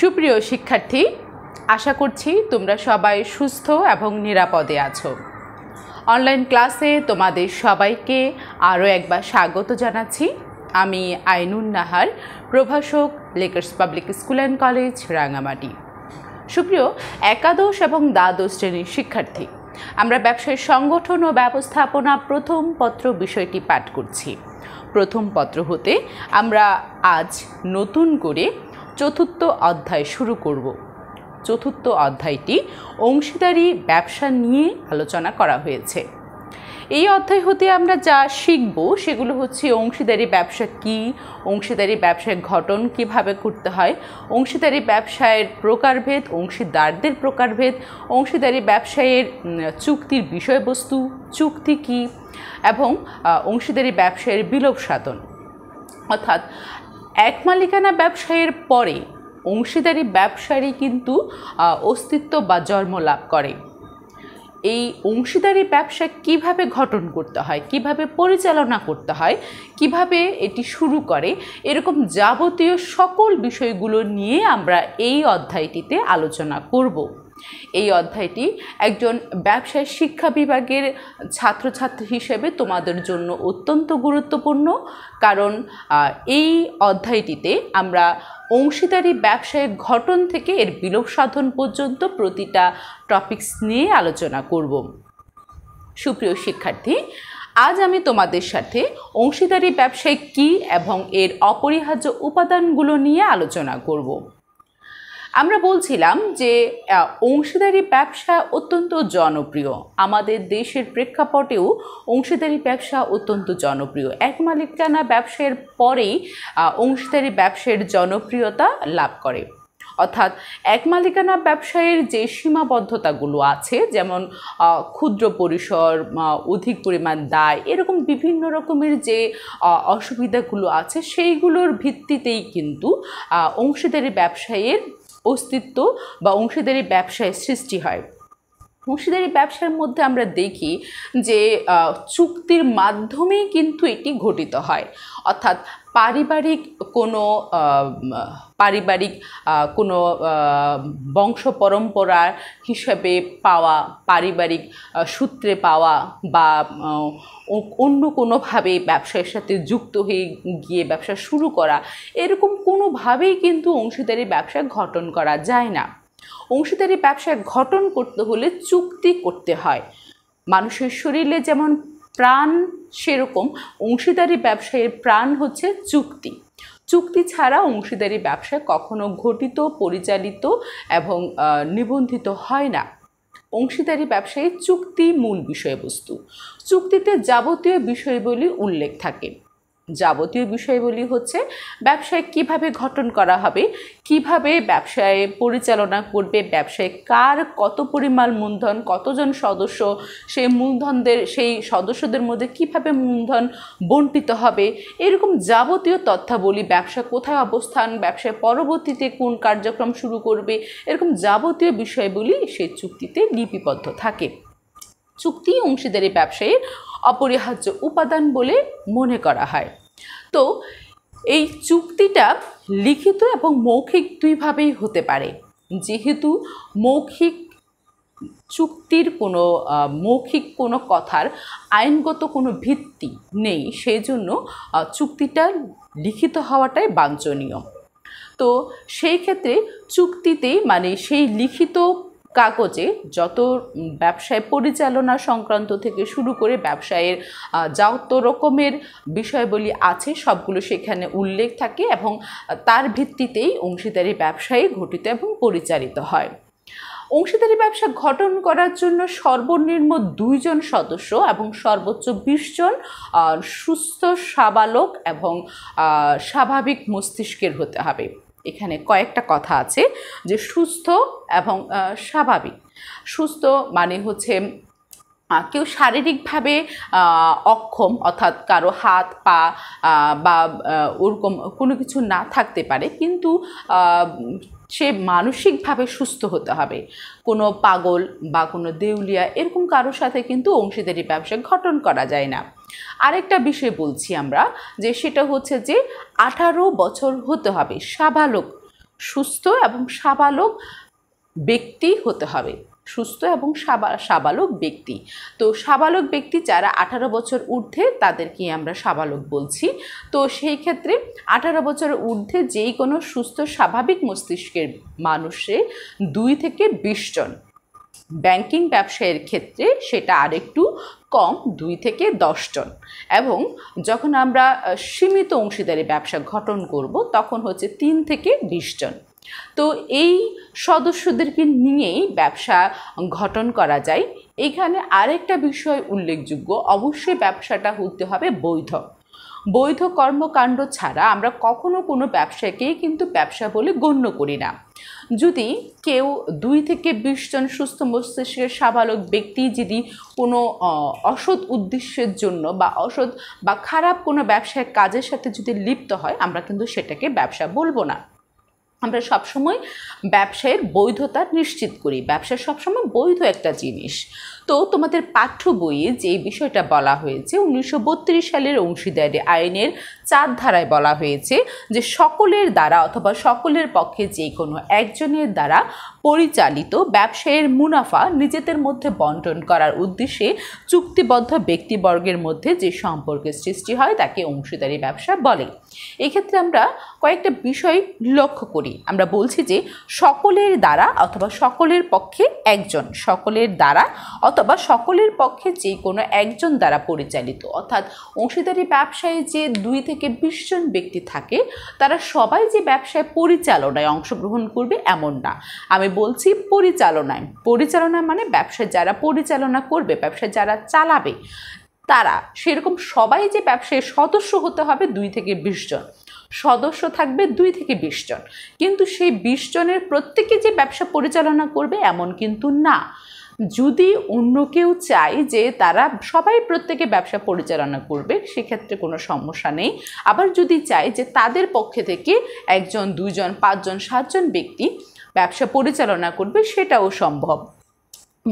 সুপ্রিয় শিক্ষার্থী আশা করছি তোমরা সবাই সুস্থ এবং নিরাপদে আছো অনলাইন ক্লাসে তোমাদের সবাইকে আরও একবার স্বাগত জানাচ্ছি আমি আইনুন নাহার প্রভাষক Lakers public school and college Rangamati সুপ্রিয় একাদশ এবং দ্বাদশ শ্রেণীর শিক্ষার্থী আমরা ব্যবসায় সংগঠন ও ব্যবস্থাপনা প্রথম পত্র বিষয়টি পাঠ করছি প্রথম পত্র হতে আমরা আজ নতুন করে চতুর্থ অধ্যায় শুরু করব চতুর্থ অধ্যায়টি অংশীদারি ব্যবসা নিয়ে আলোচনা করা হয়েছে এই অধ্যায় হতে আমরা যা শিখব সেগুলো হচ্ছে অংশীদারি ব্যবসা কি অংশীদারি ব্যবসায় ঘটন কিভাবে করতে হয় অংশীদারি ব্যবসায়ের প্রকারভেদ অংশীদারদের প্রকারভেদ অংশীদারি ব্যবসায়ের চুক্তির বিষয়বস্তু চুক্তি কি এবং অংশীদারি ব্যবসায়ের বিলোপ সাধন অর্থাৎ এক মালিকানা ব্যবসায়ের পরে অংশীদারি ব্যবসারই কিন্তু অস্তিত্ব বা জন্ম লাভ করে এই অংশীদারি ব্যবসা কিভাবে গঠন করতে হয় কিভাবে পরিচালনা করতে হয় কিভাবে এটি শুরু করে এরকম যাবতীয় সকল বিষয়গুলো নিয়ে আমরা এই অধ্যায়টিতে আলোচনা করব এই অধ্যায়টি একজন ব্যবসায় শিক্ষা বিভাগের ছাত্রছাত্রী হিসেবে তোমাদের জন্য অত্যন্ত গুরুত্বপূর্ণ কারণ এই অধ্যায়টিতে আমরা অংশীদারি ব্যবসায়ের ঘটন থেকে এর বিলোপ সাধন পর্যন্ত প্রতিটা টপিকস নিয়ে আলোচনা করব সুপ্রিয় শিক্ষার্থী আজ আমি তোমাদের সাথে অংশীদারি ব্যবসায় কী এবং এর অপরিহার্য উপাদানগুলো নিয়ে আলোচনা করব আমরা বলছিলাম যে অংশীদারি ব্যবসা অত্যন্ত জনপ্রিয় আমাদের দেশের প্রেক্ষাপটেও অংশীদারি ব্যবসা অত্যন্ত জনপ্রিয় এক মালিকানা ব্যবসার পরেই অংশীদারি ব্যবসার জনপ্রিয়তা লাভ করে অর্থাৎ এক মালিকানা ব্যবসায়ের যে সীমাবদ্ধতাগুলো আছে যেমন ক্ষুদ্র পরিসর অধিক পরিমাণ দায় এরকম বিভিন্ন রকমের যে অসুবিধাগুলো আছে সেইগুলোর ভিত্তিতেই কিন্তু অংশীদারি ব্যবসায়ের অস্তিত্ব বা অংশীদারি ব্যবসায় সৃষ্টি হয় অংশীদারি ব্যবসার মধ্যে আমরা দেখি যে চুক্তির মাধ্যমেই কিন্তু এটি ঘটিত হয় অর্থাৎ পারিবারিক কোনো পারিবারিক কোনো বংশ পরম্পরার হিসাবে পাওয়া পারিবারিক সূত্রে পাওয়া বা অন্য কোনোভাবে ব্যবসার সাথে যুক্ত হয়ে গিয়ে ব্যবসা শুরু করা এরকম কোনোভাবেই কিন্তু অংশীদারি ব্যবসা ঘটন করা যায় না অংশীদারি ব্যবসা ঘটন করতে হলে চুক্তি করতে হয় মানুষের শরীরে যেমন প্রাণ সেরকম অংশীদারি ব্যবসায়ের প্রাণ হচ্ছে চুক্তি চুক্তি ছাড়া অংশীদারি ব্যবসা কখনো ঘটিত পরিচালিত এবং নিবন্ধিত হয় না অংশীদারি ব্যবসায়ী চুক্তি মূল বিষয়বস্তু চুক্তিতে যাবতীয় বিষয়গুলি উল্লেখ থাকে যাবতীয় বিষয়গুলি হচ্ছে ব্যবসায় কিভাবে গঠন করা হবে কিভাবে ব্যবসায় পরিচালনা করবে ব্যবসায় কার কত পরিমাণ মূলধন কতজন সদস্য সেই মূলধনদের সেই সদস্যদের মধ্যে কিভাবে মূলধন বন্টিত হবে এরকম যাবতীয় তথ্যাবলী ব্যবসা কোথায় অবস্থান ব্যবসায় পরবর্তীতে কোন কার্যক্রম শুরু করবে এরকম যাবতীয় বিষয়গুলি সেই চুক্তিতে লিপিবদ্ধ থাকে চুক্তি অংশীদারি ব্যবসায়ীর অপরিহার্য উপাদান বলে মনে করা হয় তো এই চুক্তিটা লিখিত এবং মৌখিক দুইভাবেই হতে পারে যেহেতু মৌখিক চুক্তির কোনো মৌখিক কোনো কথার আইনগত কোনো ভিত্তি নেই সেই জন্য চুক্তিটা লিখিত হওয়াটাই বাঞ্ছনীয় তো সেই ক্ষেত্রে চুক্তিতেই মানে সেই লিখিত কাগজে যত ব্যবসায় পরিচালনা সংক্রান্ত থেকে শুরু করে ব্যবসায়ের যত রকমের বিষয়বলী আছে সবগুলো সেখানে উল্লেখ থাকে এবং তার ভিত্তিতেই অংশীদারি ব্যবসায়ী ঘটিত এবং পরিচালিত হয় অংশীদারি ব্যবসা গঠন করার জন্য সর্বনিম্ন দুইজন সদস্য এবং সর্বোচ্চ বিশজন সুস্থ সাবালক এবং স্বাভাবিক মস্তিষ্কের হতে হবে এখানে কয়েকটা কথা আছে যে সুস্থ এবং স্বাভাবিক সুস্থ মানে হচ্ছে কেউ শারীরিকভাবে অক্ষম অর্থাৎ কারো হাত পা বা ওরকম কোনো কিছু না থাকতে পারে কিন্তু সে মানসিকভাবে সুস্থ হতে হবে কোনো পাগল বা কোনো দেউলিয়া এরকম কারোর সাথে কিন্তু অংশীদারি ব্যবসা গঠন করা যায় না আরেকটা বিষয় বলছি আমরা যে সেটা হচ্ছে যে আঠারো বছর হতে হবে সাবালক সুস্থ এবং সাবালক ব্যক্তি হতে হবে সুস্থ এবং সাবালক ব্যক্তি তো সাবালক ব্যক্তি যারা আঠারো বছর ঊর্ধ্বে তাদেরকে আমরা সাবালক বলছি তো সেই ক্ষেত্রে আঠারো বছর ঊর্ধ্বে যেই কোনো সুস্থ স্বাভাবিক মস্তিষ্কের মানুষে দুই থেকে বিশ জন ব্যাংকিং ব্যবসায়ের ক্ষেত্রে সেটা আরেকটু কম দুই থেকে দশজন এবং যখন আমরা সীমিত অংশীদারি ব্যবসা গঠন করব তখন হচ্ছে তিন থেকে বিশজন তো এই সদস্যদেরকে নিয়েই ব্যবসা গঠন করা যায় এখানে আরেকটা বিষয় উল্লেখযোগ্য অবশ্যই ব্যবসাটা হতে হবে বৈধ বৈধ কর্মকাণ্ড ছাড়া আমরা কখনো কোনো ব্যবসাকেই কিন্তু ব্যবসা বলে গণ্য করি না যদি কেউ দুই থেকে বিশ জন সুস্থ মস্তিষ্কের সাবালক ব্যক্তি যদি কোনো অসৎ উদ্দেশ্যের জন্য বা অসৎ বা খারাপ কোনো ব্যবসায়িক কাজের সাথে যদি লিপ্ত হয় আমরা কিন্তু সেটাকে ব্যবসা বলবো না আমরা সবসময় ব্যবসায়ের বৈধতা নিশ্চিত করি ব্যবসা সবসময় বৈধ একটা জিনিস তো তোমাদের পাঠ্য বইয়ে যে বিষয়টা বলা হয়েছে উনিশশো সালের অংশীদারি আইনের চার ধারায় বলা হয়েছে যে সকলের দ্বারা অথবা সকলের পক্ষে যে কোনো একজনের দ্বারা পরিচালিত ব্যবসায়ের মুনাফা নিজেদের মধ্যে বন্টন করার উদ্দেশ্যে চুক্তিবদ্ধ ব্যক্তিবর্গের মধ্যে যে সম্পর্কের সৃষ্টি হয় তাকে অংশীদারি ব্যবসা বলে এক্ষেত্রে আমরা কয়েকটা বিষয় লক্ষ্য করি আমরা বলছি যে সকলের দ্বারা অথবা সকলের পক্ষে একজন সকলের দ্বারা অথবা সকলের পক্ষে যে কোনো একজন দ্বারা পরিচালিত অর্থাৎ অংশীদারি ব্যবসায় যে দুই থেকে বিশজন ব্যক্তি থাকে তারা সবাই যে ব্যবসায় পরিচালনায় অংশগ্রহণ করবে এমন না আমি বলছি পরিচালনায় পরিচালনা মানে ব্যবসায় যারা পরিচালনা করবে ব্যবসায় যারা চালাবে তারা সেরকম সবাই যে ব্যবসায় সদস্য হতে হবে দুই থেকে বিশ জন সদস্য থাকবে দুই থেকে বিশ জন কিন্তু সেই বিশ জনের প্রত্যেকে যে ব্যবসা পরিচালনা করবে এমন কিন্তু না যদি অন্য কেউ চায় যে তারা সবাই প্রত্যেকে ব্যবসা পরিচালনা করবে সেক্ষেত্রে কোনো সমস্যা নেই আবার যদি চায় যে তাদের পক্ষে থেকে একজন দুজন পাঁচজন সাতজন ব্যক্তি ব্যবসা পরিচালনা করবে সেটাও সম্ভব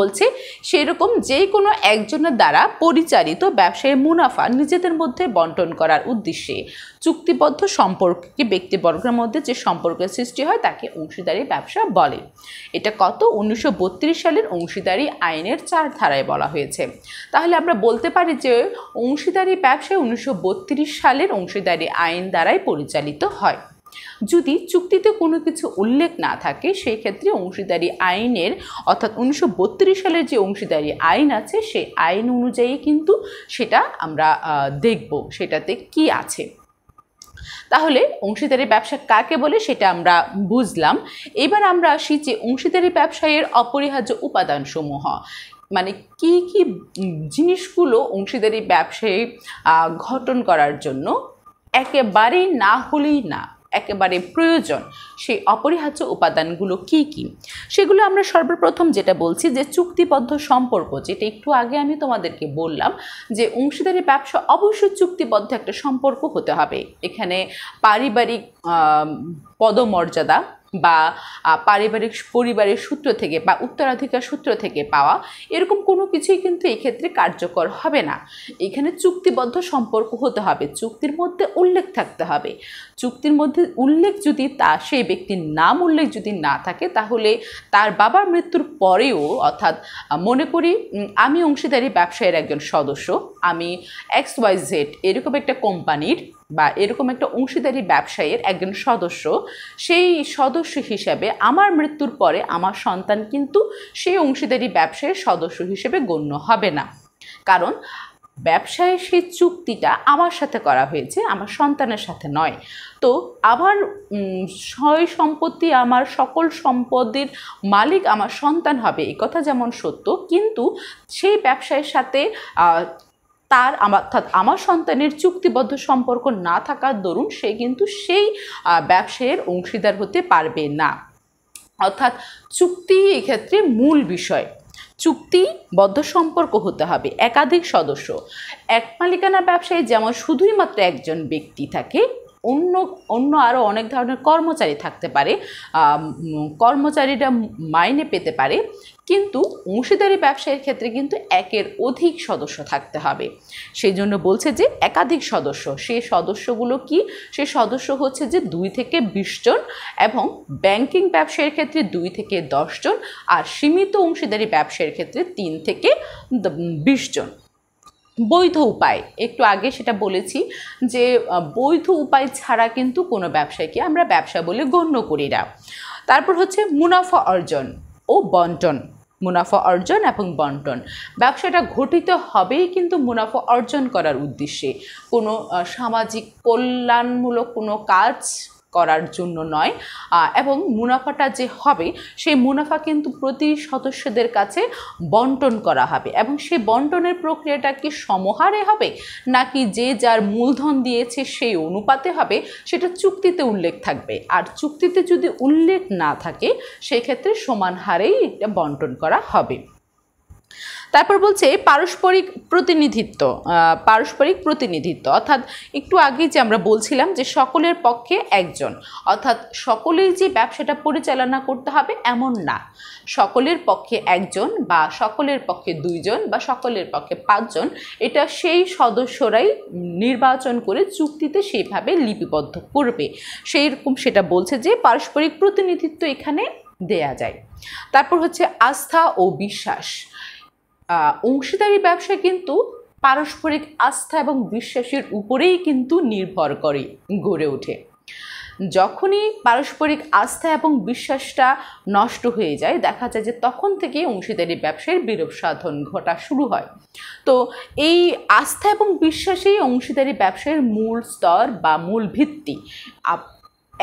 বলছে সেরকম যে কোনো একজনের দ্বারা পরিচালিত ব্যবসায়ী মুনাফা নিজেদের মধ্যে বন্টন করার উদ্দেশ্যে চুক্তিবদ্ধ সম্পর্ককে ব্যক্তিবর্গের মধ্যে যে সম্পর্কের সৃষ্টি হয় তাকে অংশীদারি ব্যবসা বলে এটা কত উনিশশো সালের অংশীদারি আইনের চার ধারায় বলা হয়েছে তাহলে আমরা বলতে পারি যে অংশীদারি ব্যবসায় উনিশশো সালের অংশীদারি আইন দ্বারাই পরিচালিত হয় যদি চুক্তিতে কোনো কিছু উল্লেখ না থাকে সেই ক্ষেত্রে অংশীদারি আইনের অর্থাৎ উনিশশো সালের যে অংশীদারি আইন আছে সেই আইন অনুযায়ী কিন্তু সেটা আমরা দেখব সেটাতে কি আছে তাহলে অংশীদারি ব্যবসা কাকে বলে সেটা আমরা বুঝলাম এবার আমরা আসি যে অংশীদারি ব্যবসায়ের অপরিহার্য উপাদানসমূহ মানে কি কি জিনিসগুলো অংশীদারি ব্যবসায় গঠন করার জন্য একেবারেই না হলেই না একেবারে প্রয়োজন সেই অপরিহার্য উপাদানগুলো কি কি সেগুলো আমরা সর্বপ্রথম যেটা বলছি যে চুক্তিবদ্ধ সম্পর্ক যেটা একটু আগে আমি তোমাদেরকে বললাম যে অংশীদারি ব্যবসা অবশ্যই চুক্তিবদ্ধ একটা সম্পর্ক হতে হবে এখানে পারিবারিক পদমর্যাদা বা পারিবারিক পরিবারের সূত্র থেকে বা উত্তরাধিকার সূত্র থেকে পাওয়া এরকম কোনো কিছুই কিন্তু এক্ষেত্রে কার্যকর হবে না এখানে চুক্তিবদ্ধ সম্পর্ক হতে হবে চুক্তির মধ্যে উল্লেখ থাকতে হবে চুক্তির মধ্যে উল্লেখ যদি তা সেই ব্যক্তির নাম উল্লেখ যদি না থাকে তাহলে তার বাবার মৃত্যুর পরেও অর্থাৎ মনে করি আমি অংশীদারি ব্যবসায়ের একজন সদস্য আমি এক্স ওয়াই জেড এরকম একটা কোম্পানির বা এরকম একটা অংশীদারি ব্যবসায়ের একজন সদস্য সেই সদস্য হিসাবে আমার মৃত্যুর পরে আমার সন্তান কিন্তু সেই অংশীদারি ব্যবসায়ের সদস্য হিসেবে গণ্য হবে না কারণ ব্যবসায়ের সেই চুক্তিটা আমার সাথে করা হয়েছে আমার সন্তানের সাথে নয় তো আমার সয় সম্পত্তি আমার সকল সম্পদের মালিক আমার সন্তান হবে এ কথা যেমন সত্য কিন্তু সেই ব্যবসায়ের সাথে তার আমার অর্থাৎ আমার সন্তানের চুক্তিবদ্ধ সম্পর্ক না থাকার দরুন সে কিন্তু সেই ব্যবসায়ের অংশীদার হতে পারবে না অর্থাৎ চুক্তি এক্ষেত্রে মূল বিষয় চুক্তিবদ্ধ সম্পর্ক হতে হবে একাধিক সদস্য এক মালিকানা ব্যবসায়ী যেমন শুধুই মাত্র একজন ব্যক্তি থাকে অন্য অন্য আরও অনেক ধরনের কর্মচারী থাকতে পারে কর্মচারীরা মাইনে পেতে পারে কিন্তু অংশীদারি ব্যবসায়ের ক্ষেত্রে কিন্তু একের অধিক সদস্য থাকতে হবে সেই জন্য বলছে যে একাধিক সদস্য সেই সদস্যগুলো কি সে সদস্য হচ্ছে যে দুই থেকে বিশ জন এবং ব্যাংকিং ব্যবসায়ের ক্ষেত্রে দুই থেকে দশ জন আর সীমিত অংশীদারি ব্যবসায়ের ক্ষেত্রে তিন থেকে বিশ জন বৈধ উপায় একটু আগে সেটা বলেছি যে বৈধ উপায় ছাড়া কিন্তু কোনো ব্যবসাকে আমরা ব্যবসা বলে গণ্য করি না তারপর হচ্ছে মুনাফা অর্জন ও বন্টন মুনাফা অর্জন এবং বন্টন ব্যবসাটা ঘটিত হবেই কিন্তু মুনাফা অর্জন করার উদ্দেশ্যে কোনো সামাজিক কল্যাণমূলক কোনো কাজ করার জন্য নয় এবং মুনাফাটা যে হবে সেই মুনাফা কিন্তু প্রতি সদস্যদের কাছে বন্টন করা হবে এবং সেই বন্টনের প্রক্রিয়াটা কি সমহারে হবে নাকি যে যার মূলধন দিয়েছে সেই অনুপাতে হবে সেটা চুক্তিতে উল্লেখ থাকবে আর চুক্তিতে যদি উল্লেখ না থাকে সেক্ষেত্রে সমান হারেই এটা বন্টন করা হবে তারপর বলছে পারস্পরিক প্রতিনিধিত্ব পারস্পরিক প্রতিনিধিত্ব অর্থাৎ একটু আগেই যে আমরা বলছিলাম যে সকলের পক্ষে একজন অর্থাৎ সকলেই যে ব্যবসাটা পরিচালনা করতে হবে এমন না সকলের পক্ষে একজন বা সকলের পক্ষে দুইজন বা সকলের পক্ষে পাঁচজন এটা সেই সদস্যরাই নির্বাচন করে চুক্তিতে সেইভাবে লিপিবদ্ধ করবে সেই রকম সেটা বলছে যে পারস্পরিক প্রতিনিধিত্ব এখানে দেয়া যায় তারপর হচ্ছে আস্থা ও বিশ্বাস অংশীদারি ব্যবসা কিন্তু পারস্পরিক আস্থা এবং বিশ্বাসের উপরেই কিন্তু নির্ভর করে গড়ে ওঠে যখনই পারস্পরিক আস্থা এবং বিশ্বাসটা নষ্ট হয়ে যায় দেখা যায় যে তখন থেকে অংশীদারি ব্যবসায়ের বিরূপ সাধন ঘটা শুরু হয় তো এই আস্থা এবং বিশ্বাসেই অংশীদারি ব্যবসায়ের মূল স্তর বা মূল ভিত্তি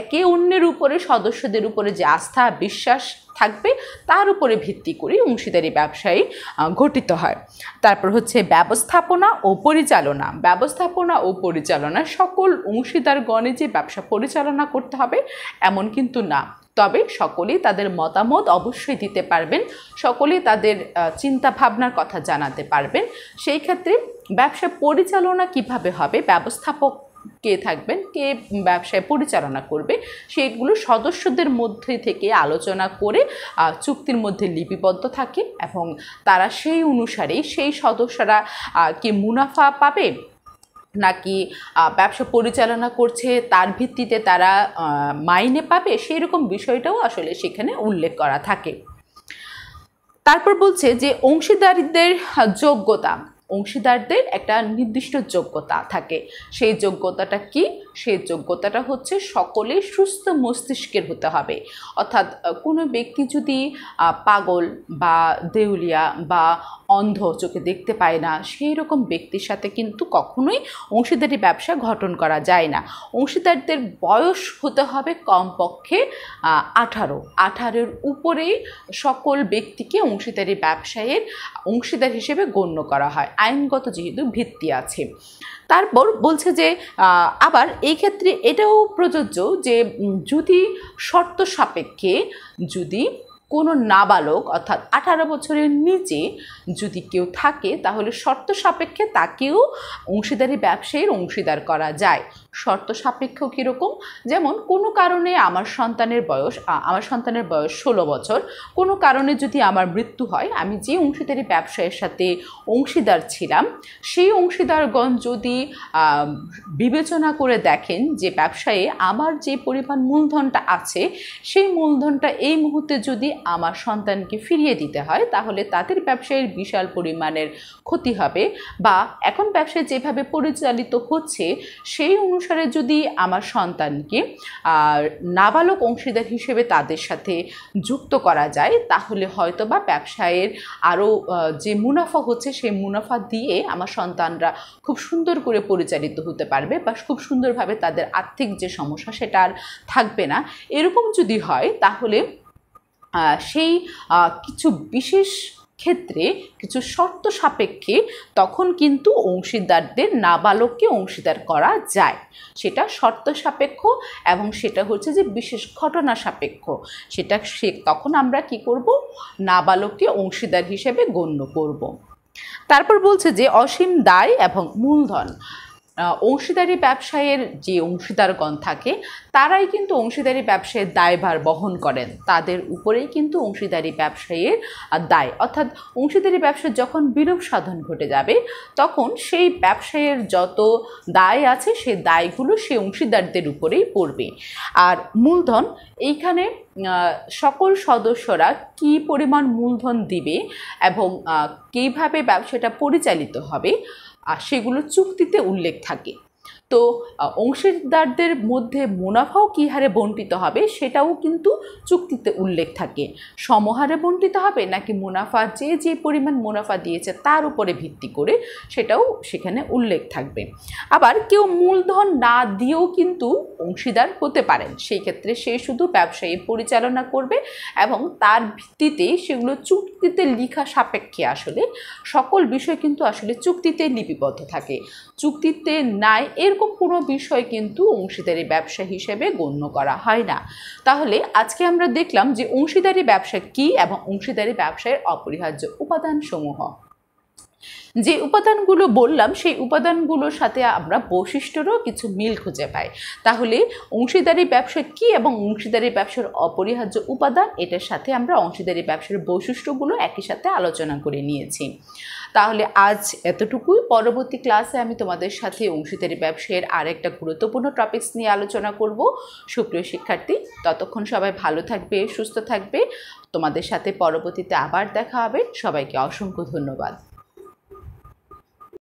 একে অন্যের উপরে সদস্যদের উপরে যে আস্থা বিশ্বাস থাকবে তার উপরে ভিত্তি করে অংশীদারি ব্যবসায়ী গঠিত হয় তারপর হচ্ছে ব্যবস্থাপনা ও পরিচালনা ব্যবস্থাপনা ও পরিচালনা সকল অংশীদারগণে যে ব্যবসা পরিচালনা করতে হবে এমন কিন্তু না তবে সকলেই তাদের মতামত অবশ্যই দিতে পারবেন সকলেই তাদের চিন্তা ভাবনার কথা জানাতে পারবেন সেই ক্ষেত্রে ব্যবসা পরিচালনা কিভাবে হবে ব্যবস্থাপক কে থাকবেন কে ব্যবসায় পরিচালনা করবে সেইগুলো সদস্যদের মধ্যে থেকে আলোচনা করে চুক্তির মধ্যে লিপিবদ্ধ থাকে এবং তারা সেই অনুসারেই সেই সদস্যরা কি মুনাফা পাবে নাকি ব্যবসা পরিচালনা করছে তার ভিত্তিতে তারা মাইনে পাবে সেই রকম বিষয়টাও আসলে সেখানে উল্লেখ করা থাকে তারপর বলছে যে অংশীদারিদের যোগ্যতা অংশীদারদের একটা নির্দিষ্ট যোগ্যতা থাকে সেই যোগ্যতাটা কি সেই যোগ্যতাটা হচ্ছে সকলে সুস্থ মস্তিষ্কের হতে হবে অর্থাৎ কোনো ব্যক্তি যদি পাগল বা দেউলিয়া বা অন্ধ চোখে দেখতে পায় না সেই রকম ব্যক্তির সাথে কিন্তু কখনোই অংশীদারি ব্যবসা গঠন করা যায় না অংশীদারদের বয়স হতে হবে কমপক্ষে আঠারো আঠারোর উপরে সকল ব্যক্তিকে অংশীদারি ব্যবসায়ের অংশীদার হিসেবে গণ্য করা হয় আইনগত যেহেতু ভিত্তি আছে তারপর বলছে যে আবার এই ক্ষেত্রে এটাও প্রযোজ্য যে যদি শর্ত সাপেক্ষে যদি কোনো নাবালক অর্থাৎ আঠারো বছরের নিচে যদি কেউ থাকে তাহলে শর্ত সাপেক্ষে তাকেও অংশীদারি ব্যবসায়ীর অংশীদার করা যায় শর্ত সাপেক্ষ কীরকম যেমন কোনো কারণে আমার সন্তানের বয়স আমার সন্তানের বয়স ষোলো বছর কোনো কারণে যদি আমার মৃত্যু হয় আমি যে অংশীদারি ব্যবসায়ের সাথে অংশীদার ছিলাম সেই অংশীদারগণ যদি বিবেচনা করে দেখেন যে ব্যবসায়ে আমার যে পরিমাণ মূলধনটা আছে সেই মূলধনটা এই মুহূর্তে যদি আমার সন্তানকে ফিরিয়ে দিতে হয় তাহলে তাদের ব্যবসায়ের বিশাল পরিমাণের ক্ষতি হবে বা এখন ব্যবসায় যেভাবে পরিচালিত হচ্ছে সেই অনু অনুসারে যদি আমার সন্তানকে নাবালক অংশীদার হিসেবে তাদের সাথে যুক্ত করা যায় তাহলে হয়তো বা ব্যবসায়ের আরও যে মুনাফা হচ্ছে সেই মুনাফা দিয়ে আমার সন্তানরা খুব সুন্দর করে পরিচালিত হতে পারবে বা খুব সুন্দরভাবে তাদের আর্থিক যে সমস্যা সেটা আর থাকবে না এরকম যদি হয় তাহলে সেই কিছু বিশেষ ক্ষেত্রে কিছু শর্ত সাপেক্ষে তখন কিন্তু অংশীদারদের নাবালককে অংশীদার করা যায় সেটা শর্ত সাপেক্ষ এবং সেটা হচ্ছে যে বিশেষ ঘটনা সাপেক্ষ সেটা সে তখন আমরা কি করব নাবালককে অংশীদার হিসেবে গণ্য করব তারপর বলছে যে অসীম দায় এবং মূলধন অংশীদারি ব্যবসায়ের যে অংশীদারগণ থাকে তারাই কিন্তু অংশীদারি ব্যবসায়ের দায়ভার বহন করেন তাদের উপরেই কিন্তু অংশীদারি ব্যবসায়ের দায় অর্থাৎ অংশীদারি ব্যবসার যখন বিরূপ সাধন ঘটে যাবে তখন সেই ব্যবসায়ের যত দায় আছে সেই দায়গুলো সেই অংশীদারদের উপরেই পড়বে আর মূলধন এইখানে সকল সদস্যরা কি পরিমাণ মূলধন দিবে এবং কীভাবে ব্যবসাটা পরিচালিত হবে আর সেগুলো চুক্তিতে উল্লেখ থাকে তো অংশীদারদের মধ্যে মুনাফাও কী হারে বন্টিত হবে সেটাও কিন্তু চুক্তিতে উল্লেখ থাকে সমহারে বন্টিত হবে নাকি মুনাফা যে যে পরিমাণ মুনাফা দিয়েছে তার উপরে ভিত্তি করে সেটাও সেখানে উল্লেখ থাকবে আবার কেউ মূলধন না দিয়েও কিন্তু অংশীদার হতে পারেন সেই ক্ষেত্রে সে শুধু ব্যবসায়ী পরিচালনা করবে এবং তার ভিত্তিতে সেগুলো চুক্তিতে লিখা সাপেক্ষে আসলে সকল বিষয় কিন্তু আসলে চুক্তিতে লিপিবদ্ধ থাকে চুক্তিতে নাই এরকম কোনো বিষয় কিন্তু অংশীদারি ব্যবসা হিসেবে গণ্য করা হয় না তাহলে আজকে আমরা দেখলাম যে অংশীদারি ব্যবসা কি এবং অংশীদারি ব্যবসায়ের অপরিহার্য উপাদানসমূহ যে উপাদানগুলো বললাম সেই উপাদানগুলোর সাথে আমরা বৈশিষ্ট্যেরও কিছু মিল খুঁজে পাই তাহলে অংশীদারি ব্যবসা কি এবং অংশীদারি ব্যবসার অপরিহার্য উপাদান এটার সাথে আমরা অংশীদারি ব্যবসার বৈশিষ্ট্যগুলো একই সাথে আলোচনা করে নিয়েছি তাহলে আজ এতটুকুই পরবর্তী ক্লাসে আমি তোমাদের সাথে অংশীদারি ব্যবসায়ের আরেকটা গুরুত্বপূর্ণ টপিক্স নিয়ে আলোচনা করব সুপ্রিয় শিক্ষার্থী ততক্ষণ সবাই ভালো থাকবে সুস্থ থাকবে তোমাদের সাথে পরবর্তীতে আবার দেখা হবে সবাইকে অসংখ্য ধন্যবাদ